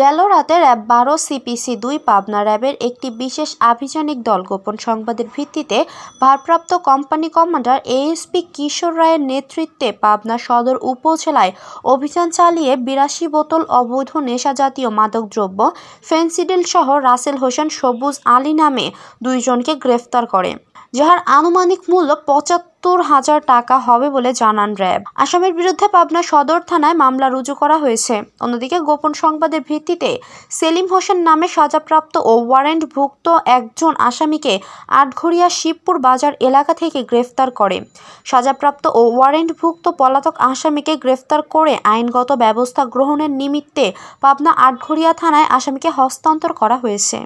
গেল রাতে র্যাব বারো সিপিসি দুই পাবনা র্যাবের একটি বিশেষ আভিযানিক দল গোপন সংবাদের ভিত্তিতে ভারপ্রাপ্ত কোম্পানি কমান্ডার এএসপি কিশোর রায়ের নেতৃত্বে পাবনা সদর উপজেলায় অভিযান চালিয়ে বিরাশি বোতল অবৈধ নেশাজাতীয় মাদকদ্রব্য ফেন্সিডিল সহ রাসেল হোসেন সবুজ আলী নামে দুইজনকে গ্রেফতার করে যাহার আনুমানিক মূল্য পঁচাত্তর হাজার টাকা হবে বলে জানান র্যাব আসামির বিরুদ্ধে পাবনা সদর থানায় মামলা রুজু করা হয়েছে অন্যদিকে গোপন সংবাদের ভিত্তিতে সেলিম হোসেন নামে সাজাপ্রাপ্ত ও ওয়ারেন্টভুক্ত একজন আসামিকে আটঘরিয়া শিবপুর বাজার এলাকা থেকে গ্রেফতার করে সাজাপ্রাপ্ত ও ওয়ারেন্টভুক্ত পলাতক আসামিকে গ্রেফতার করে আইনগত ব্যবস্থা গ্রহণের নিমিত্তে পাবনা আটঘরিয়া থানায় আসামিকে হস্তান্তর করা হয়েছে